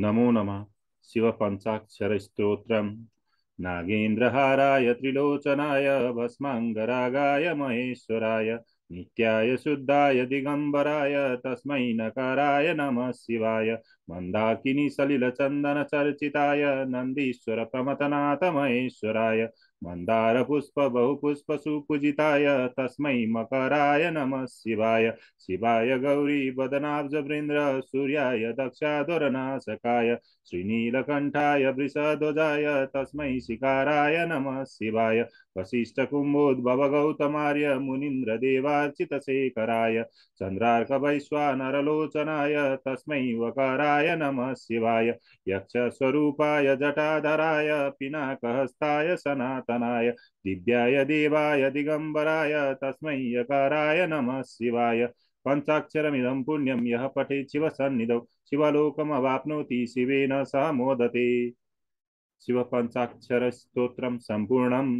नमो नमः शिवपञ्चाक्षरस्तोत्रम् नागेन्द्रहाराय त्रिलोचनाय भस्माङ्गरागाय महेश्वराय नित्याय शुद्धाय दिगंबराय तस्म नकाराय नम शिवाय चंदन चर्चिताय नंदीश्वर प्रमतनाथ मन्दाकिनी सलिलचन्दनचर्चिताय नन्दीश्वरप्रमथनाथमहेश्वराय मन्दारपुष्पबहुपुष्पसुपूजिताय तस्म मकराय नम शिवाय शिवाय गौरी वदनाब्जवृन्द्र सूर्याय दक्षाधुरनाशकाय श्रीनीलकंठा वृषध्वजाय तस्म शिकाराय नम शिवाय वशिष्ठ वसिष्ठकुम्भोद्भवगौतमार्य मुनीन्द्रदेवाय शेखराय चितशेखराय चन्द्रार्कवैश्वानरलोचनाय तस्मै वकाराय नमः शिवाय यक्षस्वरूपाय जटाधराय पिनाकहस्ताय सनातनाय दिव्याय देवाय दिगंबराय तस्मै यकाराय नमः शिवाय पञ्चाक्षरमिदं पुण्यं यः पठेत् शिवसन्निधौ शिवलोकमवाप्नोति शिवेन सह मोदते शिवपञ्चाक्षरस्तोत्रं सम्पूर्णम्